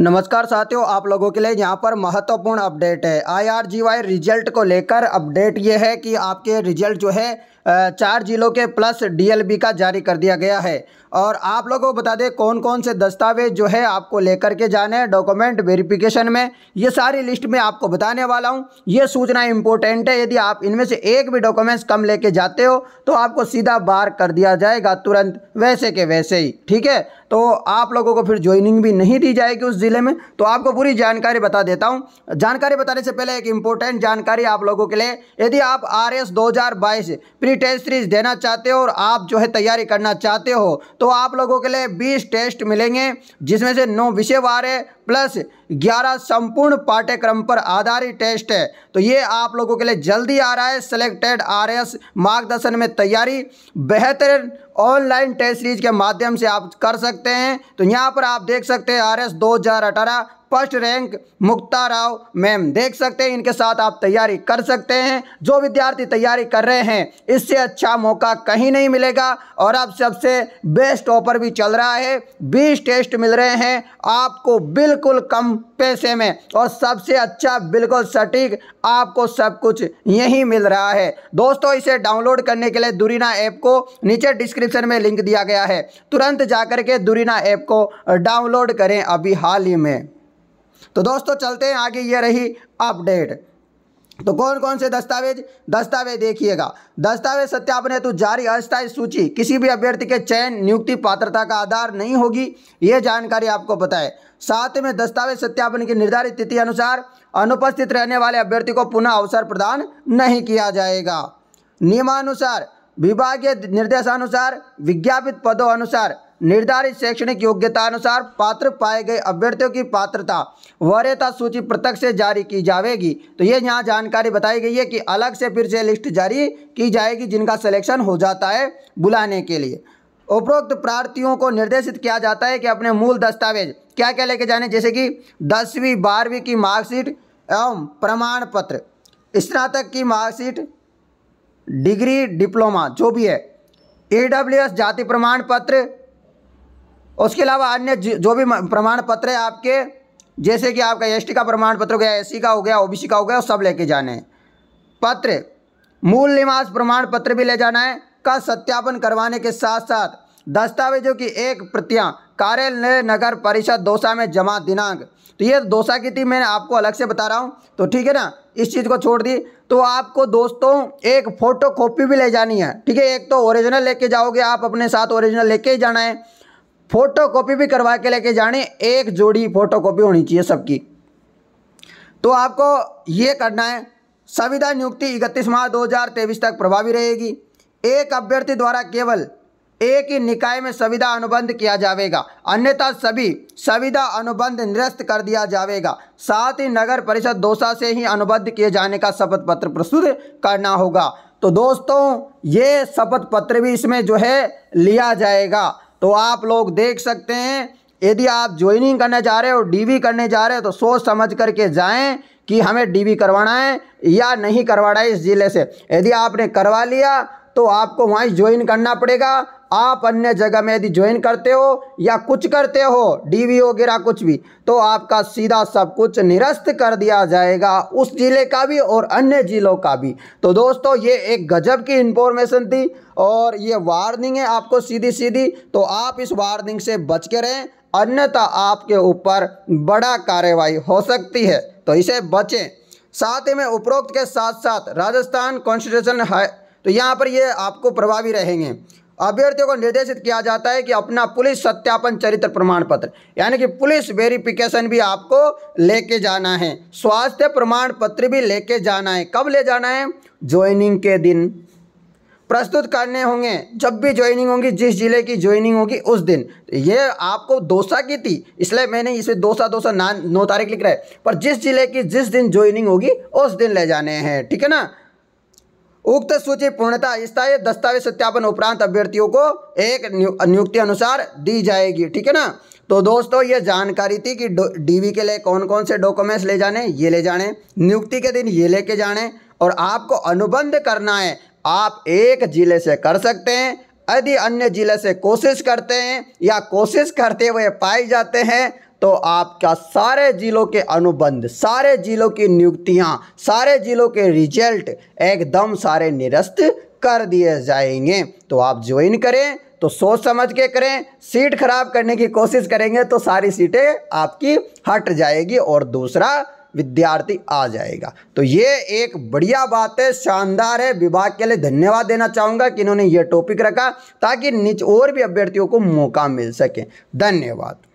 नमस्कार साथियों आप लोगों के लिए यहाँ पर महत्वपूर्ण अपडेट है आईआरजीवाई रिजल्ट को लेकर अपडेट ये है कि आपके रिजल्ट जो है चार जिलों के प्लस डीएलबी का जारी कर दिया गया है और आप लोगों को बता दें कौन कौन से दस्तावेज जो है आपको लेकर के जाने हैं डॉक्यूमेंट वेरिफिकेशन में ये सारी लिस्ट में आपको बताने वाला हूँ ये सूचना इंपॉर्टेंट है यदि आप इनमें से एक भी डॉक्यूमेंट्स कम लेके जाते हो तो आपको सीधा बार कर दिया जाएगा तुरंत वैसे के वैसे ही ठीक है तो आप लोगों को फिर ज्वाइनिंग भी नहीं दी जाएगी उस ज़िले में तो आपको पूरी जानकारी बता देता हूँ जानकारी बताने से पहले एक इम्पोर्टेंट जानकारी आप लोगों के लिए यदि आप आर एस दो हज़ार बाईस प्री टेस्ट सीरीज देना चाहते हो और आप जो है तैयारी करना चाहते हो तो आप लोगों के लिए बीस टेस्ट मिलेंगे जिसमें से नौ वार है प्लस 11 संपूर्ण पाठ्यक्रम पर आधारित टेस्ट है तो ये आप लोगों के लिए जल्दी आ रहा है सिलेक्टेड आरएस मार्गदर्शन में तैयारी बेहतर ऑनलाइन टेस्ट सीरीज के माध्यम से आप कर सकते हैं तो यहाँ पर आप देख सकते हैं R S first rank Mukta Rao ma'am देख सकते हैं इनके साथ आप तैयारी कर सकते हैं जो विद्यार्थी तैयारी कर रहे हैं इससे अच्छा मौका कहीं नहीं मिलेगा और अब सबसे बेस्ट ऑफर भी चल रहा है बीस टेस्ट मिल रहे हैं आपको बिल्कुल कम पैसे में और सबसे अच्छा बिल्कुल सटीक आपको सब कुछ यहीं मिल रहा है दोस्तों इसे डाउनलोड करने के लिए दुरीना ऐप को नीचे डिस्क्रिप्शन में लिंक दिया गया है तुरंत जाकर के दुरीना ऐप को डाउनलोड करें अभी हाल ही में तो दोस्तों चलते हैं आगे ये रही अपडेट तो कौन कौन से दस्तावेज दस्तावेज देखिएगा दस्तावेज सत्यापन हेतु जारी अस्थायी सूची किसी भी अभ्यर्थी के चयन नियुक्ति पात्रता का आधार नहीं होगी ये जानकारी आपको बताए साथ में दस्तावेज सत्यापन की निर्धारित तिथि अनुसार अनुपस्थित रहने वाले अभ्यर्थी को पुनः अवसर प्रदान नहीं किया जाएगा नियमानुसार विभागीय निर्देशानुसार विज्ञापित पदों अनुसार निर्धारित शैक्षणिक योग्यता अनुसार पात्र पाए गए अभ्यर्थियों की पात्रता वर्यता सूची पृथक से जारी की जाएगी तो ये यहाँ जानकारी बताई गई है कि अलग से फिर से लिस्ट जारी की जाएगी जिनका सिलेक्शन हो जाता है बुलाने के लिए उपरोक्त प्रार्थियों को निर्देशित किया जाता है कि अपने मूल दस्तावेज क्या क्या लेके जाने जैसे कि दसवीं बारहवीं की मार्कशीट एवं प्रमाण पत्र स्नातक की मार्कशीट डिग्री डिप्लोमा जो भी है ए e जाति प्रमाण पत्र उसके अलावा अन्य जो भी प्रमाण पत्र है आपके जैसे कि आपका एस का प्रमाण पत्र हो गया एस का हो गया ओ का हो गया सब लेके जाना है पत्र मूल निवास प्रमाण पत्र भी ले जाना है का सत्यापन करवाने के साथ साथ दस्तावेजों की एक प्रतियां कार्यालय नगर परिषद दोसा में जमा दिनांक तो ये दोसा की थी मैंने आपको अलग से बता रहा हूँ तो ठीक है ना इस चीज़ को छोड़ दी तो आपको दोस्तों एक फ़ोटो कॉपी भी ले जानी है ठीक है एक तो ओरिजिनल लेके जाओगे आप अपने साथ ओरिजिनल लेके ही जाना है फोटो कॉपी भी करवा के लेके जाने एक जोड़ी फोटो कॉपी होनी चाहिए सबकी तो आपको ये करना है संविधान नियुक्ति इकतीस मार्च तेईस तक प्रभावी रहेगी एक अभ्यर्थी द्वारा केवल एक ही निकाय में संविधा अनुबंध किया जाएगा अन्यथा सभी संविधा अनुबंध निरस्त कर दिया जाएगा साथ ही नगर परिषद दोसा से ही अनुबंध किए जाने का शपथ पत्र प्रस्तुत करना होगा तो दोस्तों ये शपथ पत्र भी इसमें जो है लिया जाएगा तो आप लोग देख सकते हैं यदि आप ज्वाइनिंग करने जा रहे हो डीवी करने जा रहे हो तो सोच समझ करके जाएं कि हमें डीवी करवाना है या नहीं करवाना है इस ज़िले से यदि आपने करवा लिया तो आपको वहीं ज्वाइन करना पड़ेगा आप अन्य जगह में यदि ज्वाइन करते हो या कुछ करते हो डीवी वगैरह कुछ भी तो आपका सीधा सब कुछ निरस्त कर दिया जाएगा उस ज़िले का भी और अन्य ज़िलों का भी तो दोस्तों ये एक गजब की इन्फॉर्मेशन थी और ये वार्निंग है आपको सीधी सीधी तो आप इस वार्निंग से बच के रहें अन्यथा आपके ऊपर बड़ा कार्रवाई हो सकती है तो इसे बचें साथ ही में उपरोक्त के साथ साथ राजस्थान कॉन्स्टिट्यूशन है तो यहाँ पर ये आपको प्रभावी रहेंगे अभ्यर्थियों को निर्देशित किया जाता है कि अपना पुलिस सत्यापन चरित्र प्रमाण पत्र यानी कि पुलिस वेरिफिकेशन भी आपको लेके जाना है स्वास्थ्य प्रमाण पत्र भी लेके जाना है कब ले जाना है ज्वाइनिंग के दिन प्रस्तुत करने होंगे जब भी ज्वाइनिंग होगी जिस जिले की ज्वाइनिंग होगी उस दिन ये आपको दोसा की थी इसलिए मैंने इसे दोसा दोसा नौ तारीख लिख रहा है पर जिस जिले की जिस दिन ज्वाइनिंग होगी उस दिन ले जाने हैं ठीक है ना उक्त सूची पूर्णता स्थायी दस्तावेज सत्यापन उपरांत अभ्यर्थियों को एक नियुक्ति अनुसार दी जाएगी ठीक है ना तो दोस्तों ये जानकारी थी कि डीवी के लिए कौन कौन से डॉक्यूमेंट्स ले जाने ये ले जाने नियुक्ति के दिन ये लेके जाने और आपको अनुबंध करना है आप एक जिले से कर सकते हैं यदि अन्य जिले से कोशिश करते हैं या कोशिश करते हुए पाए जाते हैं तो आपका सारे ज़िलों के अनुबंध सारे ज़िलों की नियुक्तियाँ सारे ज़िलों के रिजल्ट एकदम सारे निरस्त कर दिए जाएंगे तो आप ज्वाइन करें तो सोच समझ के करें सीट खराब करने की कोशिश करेंगे तो सारी सीटें आपकी हट जाएगी और दूसरा विद्यार्थी आ जाएगा तो ये एक बढ़िया बात है शानदार है विभाग के लिए धन्यवाद देना चाहूँगा कि इन्होंने ये टॉपिक रखा ताकि नीचे और भी अभ्यर्थियों को मौका मिल सके धन्यवाद